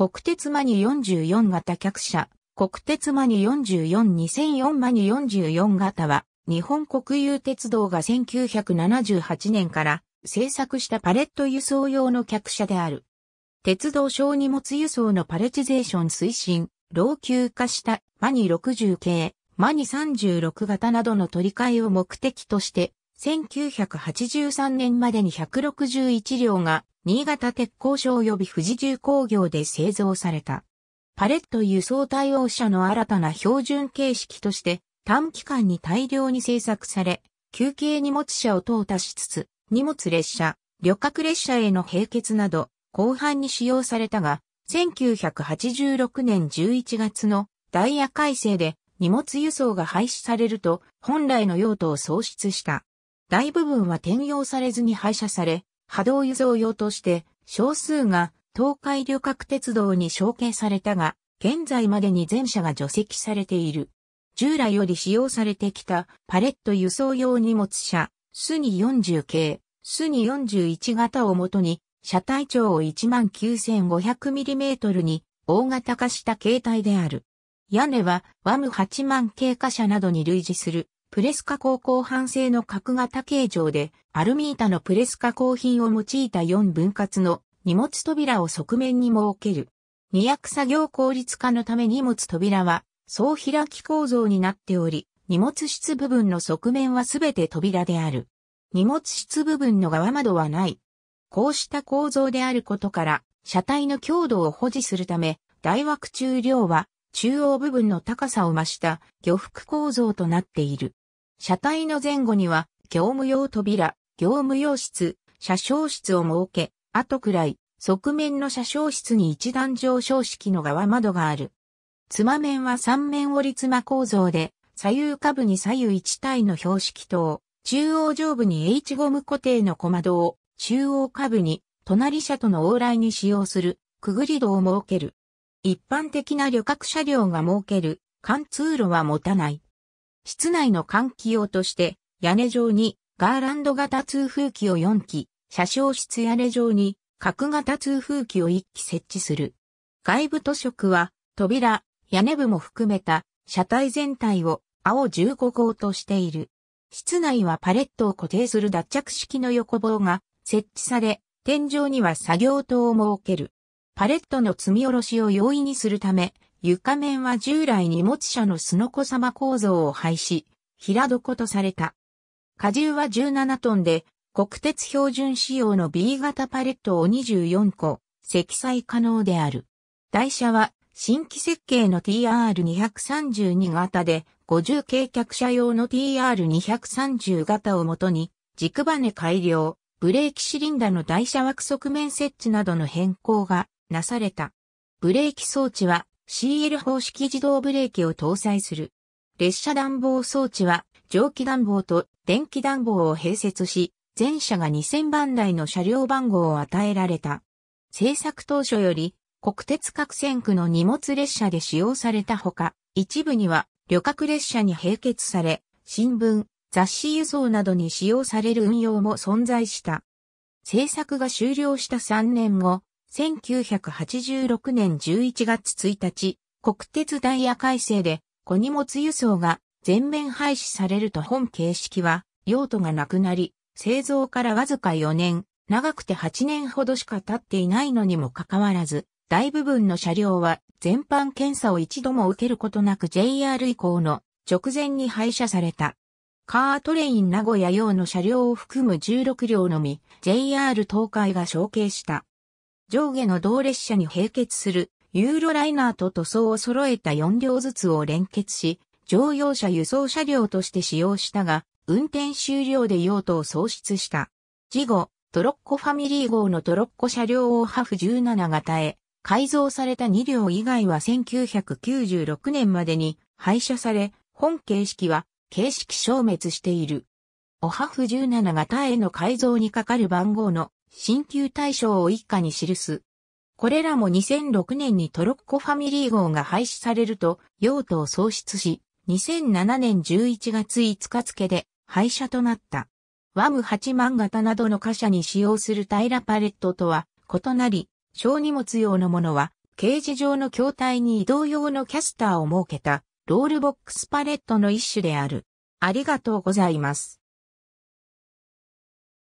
国鉄マニ44型客車、国鉄マニ442004マニ44型は、日本国有鉄道が1978年から製作したパレット輸送用の客車である。鉄道小荷物輸送のパレチゼーション推進、老朽化したマニ60系、マニ36型などの取り替えを目的として、1983年までに161両が新潟鉄工所及び富士重工業で製造された。パレット輸送対応車の新たな標準形式として短期間に大量に製作され、休憩荷物車を淘汰しつつ、荷物列車、旅客列車への並結など、後半に使用されたが、1986年11月のダイヤ改正で荷物輸送が廃止されると本来の用途を喪失した。大部分は転用されずに廃車され、波動輸送用として少数が東海旅客鉄道に承継されたが、現在までに全車が除籍されている。従来より使用されてきたパレット輸送用荷物車、スニ40系、スニ41型をもとに、車体長を 19,500mm に大型化した形態である。屋根はワム8万系貨車などに類似するプレス加工後半生の角型形状で、アルミ板のプレス加工品を用いた4分割の荷物扉を側面に設ける。二役作業効率化のため荷物扉は、総開き構造になっており、荷物室部分の側面はすべて扉である。荷物室部分の側窓はない。こうした構造であることから、車体の強度を保持するため、大枠中量は中央部分の高さを増した漁服構造となっている。車体の前後には、業務用扉、業務用室、車掌室を設け、後くらい、側面の車掌室に一段上昇式の側窓がある。妻面は三面折り妻構造で、左右下部に左右一体の標識灯、中央上部に H ゴム固定の小窓を、中央下部に、隣車との往来に使用する、くぐり戸を設ける。一般的な旅客車両が設ける、貫通路は持たない。室内の換気用として、屋根上にガーランド型通風機を4機、車掌室屋根上に角型通風機を1機設置する。外部塗色は、扉、屋根部も含めた車体全体を青15号としている。室内はパレットを固定する脱着式の横棒が設置され、天井には作業灯を設ける。パレットの積み下ろしを容易にするため、床面は従来荷物車のすのこ様構造を廃止、平床とされた。荷重は17トンで、国鉄標準仕様の B 型パレットを24個、積載可能である。台車は新規設計の TR232 型で、50軽客車用の TR230 型をもとに、軸バネ改良、ブレーキシリンダの台車枠側面設置などの変更がなされた。ブレーキ装置は CL 方式自動ブレーキを搭載する。列車暖房装置は蒸気暖房と電気暖房を併設し、全車が2000番台の車両番号を与えられた。制作当初より国鉄各線区の荷物列車で使用されたほか、一部には旅客列車に併結され、新聞、雑誌輸送などに使用される運用も存在した。制作が終了した3年後、1986年11月1日、国鉄ダイヤ改正で小荷物輸送が全面廃止されると本形式は用途がなくなり、製造からわずか4年、長くて8年ほどしか経っていないのにもかかわらず、大部分の車両は全般検査を一度も受けることなく JR 以降の直前に廃車された。カートレイン名古屋用の車両を含む16両のみ JR 東海が承継した。上下の同列車に並結するユーロライナーと塗装を揃えた4両ずつを連結し、乗用車輸送車両として使用したが、運転終了で用途を喪失した。事後、トロッコファミリー号のトロッコ車両をハフ17型へ改造された2両以外は1996年までに廃車され、本形式は形式消滅している。オハフ17型への改造にかかる番号の新旧大賞を一家に記す。これらも2006年にトロッコファミリー号が廃止されると用途を喪失し、2007年11月5日付で廃車となった。ワム8万型などの貨車に使用する平らパレットとは異なり、小荷物用のものは、ケ事場の筐体に移動用のキャスターを設けた、ロールボックスパレットの一種である。ありがとうございます。